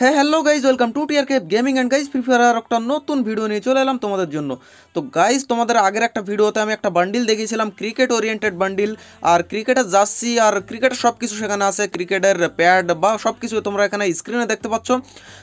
হ্যাঁ hello guys welcome to tear cap gaming and guys Free Fire একটা নতুন video নিয়ে চলে এলাম তোমাদের জন্য তো গাইজ তোমাদের আগের একটা ভিডিওতে আমি একটা বান্ডিল দেখিয়েছিলাম ক্রিকেট ওরিয়েন্টেড বান্ডিল আর ক্রিকেটের জার্সি আর ক্রিকেটের সব কিছু সেখানে আছে ক্রিকেটের প্যাড বা সব কিছু তোমরা এখানে স্ক্রিনে দেখতে পাচ্ছ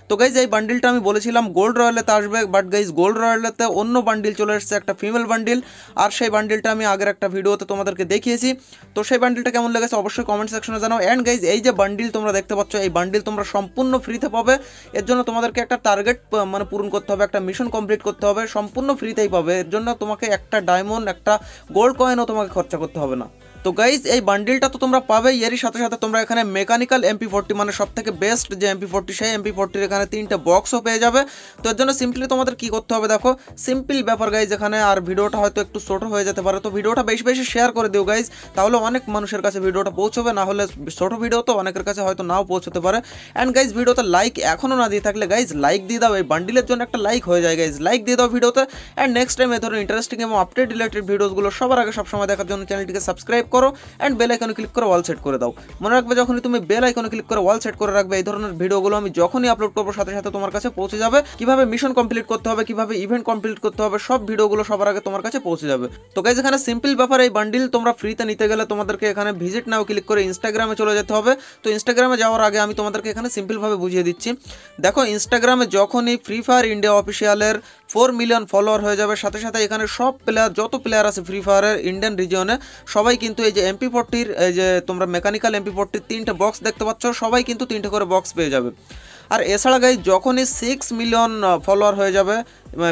তো গাইজ এই বান্ডিলটা আমি বলেছিলাম গোল্ড রয়্যালেতে আসবে বাট গাইজ গোল্ড রয়্যালেতে অন্য বান্ডিল চলে এসেছে একটা ফিমেল বান্ডিল আর সেই বান্ডিলটা আমি আগের একটা ভিডিওতে তোমাদেরকে দেখিয়েছি তো সেই বান্ডিলটা কেমন লেগেছে অবশ্যই কমেন্ট সেকশনে জানাও অ্যান্ড গাইজ এই যে বান্ডিল তোমরা দেখতে পাচ্ছ এই বান্ডিল তোমরা সম্পূর্ণ ফ্রিতে পাবে হবে এর জন্য তোমাদেরকে একটা টার্গেট মানে পূরণ করতে হবে একটা মিশন কমপ্লিট করতে হবে সম্পূর্ণ ফ্রিতেই পাবে এর জন্য তোমাকে একটা ডায়মন্ড একটা গোল্ড কয়েনও তোমাকে খরচা করতে হবে না তো গাইজ এই বান্ডিলটা তো তোমরা পাবে এরই সাথে সাথে তোমরা এখানে মেকানিক্যাল এমপি ফোরটি মানে সব থেকে বেস্ট যে এমপি ফোরটি সেই এমপি ফোরটির এখানে তিনটা বক্সও পেয়ে যাবে তো এর জন্য সিম্পলি তোমাদের কি করতে হবে দেখো সিম্পল ব্যাপার গাইজ এখানে আর ভিডিওটা হয়তো একটু ছোট হয়ে যেতে পারে তো ভিডিওটা বেশি বেশি শেয়ার করে দিও গাইজ তাহলে অনেক মানুষের কাছে ভিডিওটা পৌঁছবে না হলে ছোট ভিডিও তো অনেকের কাছে হয়তো নাও পৌঁছতে পারে অ্যান্ড গাইজ ভিডিওতে লাইক লাইক এখনও না দিয়ে থাকলে গাইজ লাইক দিয়ে দাও এই বান্ডিলের জন্য একটা লাইক হয়ে যায় গাইজ লাইক দিয়ে দাও ভিডিওতে অ্যান্ড নেক্সট টাইম এ ধরনের ইন্টারেস্টিং এবং আপডেট রিলেটেড ভিডিওসগুলো সবার আগে সবসময় দেখার জন্য চ্যানেলটিকে সাবস্ক্রাইব করো অ্যান্ড বেল আইকনে ক্লিক করে ওয়াল সেট করে দাও মনে রাখবে যখনই তুমি বেল আইকনে ক্লিক করে ওয়াল সেট করে রাখবে এই ধরনের ভিডিওগুলো আমি যখনই আপলোড করবো সাথে সাথে তোমার কাছে পৌঁছে যাবে কিভাবে মিশন কমপ্লিট করতে হবে কিভাবে ইভেন্ট কমপ্লিট করতে হবে সব ভিডিওগুলো সবার আগে তোমার কাছে পৌঁছে যাবে তো গাইজ এখানে সিম্পল ব্যাপার এই বান্ডিল তোমরা ফ্রিতে নিতে গেলে তোমাদেরকে এখানে ভিজিট নাও ক্লিক করে ইনস্টাগ্রামে চলে যেতে হবে তো ইনস্টাগ্রামে যাওয়ার আগে আমি তোমাদেরকে এখানে সিম্পলভাবে বুঝিয়ে দিচ্ছি দিচ্ছি দেখো ইনস্টাগ্রামে যখনই ফ্রি ফায়ার ইন্ডিয়া অফিসিয়ালের ফোর মিলিয়ন ফলোয়ার হয়ে যাবে সাথে সাথে এখানে সব প্লেয়ার যত প্লেয়ার আছে ফ্রি ফায়ারের ইন্ডিয়ান রিজিয়নে সবাই কিন্তু এই যে এমপি ফোরটির এই যে তোমরা মেকানিক্যাল এমপি ফোরটির তিনটে বক্স দেখতে পাচ্ছ সবাই কিন্তু তিনটে করে বক্স পেয়ে যাবে আর এছাড়া গাই যখনই সিক্স মিলিয়ন ফলোয়ার হয়ে যাবে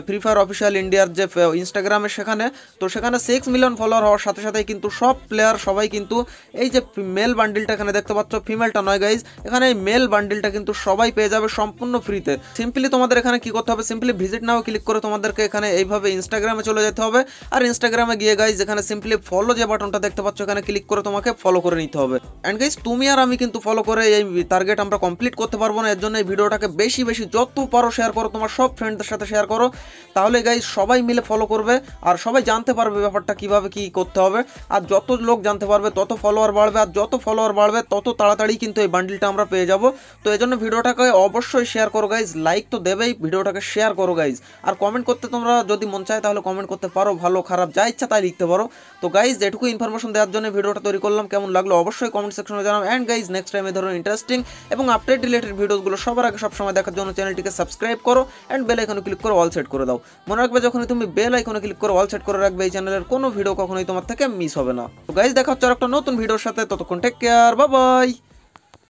ফ্রি ফায়ার অফিসিয়াল ইন্ডিয়ার যে ইনস্টাগ্রামে সেখানে তো সেখানে সিক্স মিলিয়ন ফলোয়ার হওয়ার সাথে সাথেই কিন্তু সব প্লেয়ার সবাই কিন্তু এই যে মেল বান্ডিলটা এখানে দেখতে পাচ্ছ ফিমেলটা নয় গাইজ এখানে এই মেল বান্ডিলটা কিন্তু সবাই পেয়ে যাবে সম্পূর্ণ ফ্রিতে সিম্পলি তোমাদের এখানে কি করতে হবে সিম্পলি ভিজিট নাও ক্লিক করে তোমাদেরকে এখানে এইভাবে ইনস্টাগ্রামে চলে যেতে হবে আর ইনস্টাগ্রামে গিয়ে গাইজ এখানে সিম্পলি ফলো যে বাটনটা দেখতে পাচ্ছ এখানে ক্লিক করে তোমাকে ফলো করে নিতে হবে অ্যান্ড গাইজ তুমি আর আমি কিন্তু ফলো করে এই টার্গেট আমরা কমপ্লিট করতে পারবো না এর জন্য এই ভিডিওটাকে বেশি বেশি যত পারো শেয়ার করো তোমার সব ফ্রেন্ডদের সাথে শেয়ার করো তাহলে গাইজ সবাই মিলে ফলো করবে আর সবাই জানতে পারবে ব্যাপারটা কিভাবে কি করতে হবে আর যত লোক জানতে পারবে তত ফলোয়ার বাড়বে আর যত ফলোয়ার বাড়বে তত তাড়াতাড়ি কিন্তু এই বান্ডিলটা আমরা পেয়ে যাব তো এই জন্য ভিডিওটাকে অবশ্যই শেয়ার করো গাইজ লাইক তো দেবেই ভিডিওটাকে শেয়ার করো গাইজ আর কমেন্ট করতে তোমরা যদি মন চায় তাহলে কমেন্ট করতে পারো ভালো খারাপ যা ইচ্ছা তাই লিখতে পারো তো গাইজ এটুকু ইনফরমেশন দেওয়ার জন্য ভিডিওটা তৈরি করলাম কেমন লাগলো অবশ্যই কমেন্ট সেকশনে জানাও অ্যান্ড গাইজ নেক্সট টাইম এই ধরনের ইন্টারেস্টিং এবং আপডেট রিলেটেড ভিডিওগুলো সবার আগে সবসময় দেখার জন্য চ্যানেলটিকে সাবস্ক্রাইব করো অ্যান্ড বেল আইকনে ক্লিক করো অল সেট করে দাও মনে রাখবে যখনই তুমি বেল আইকনে ক্লিক করে অল সেট করে রাখবে এই চ্যানেলের কোনো ভিডিও কখনোই তোমার থেকে মিস হবে না তো গাইজ দেখা হচ্ছে একটা নতুন ভিডিওর সাথে ততক্ষণ টেক কেয়ার বা বাই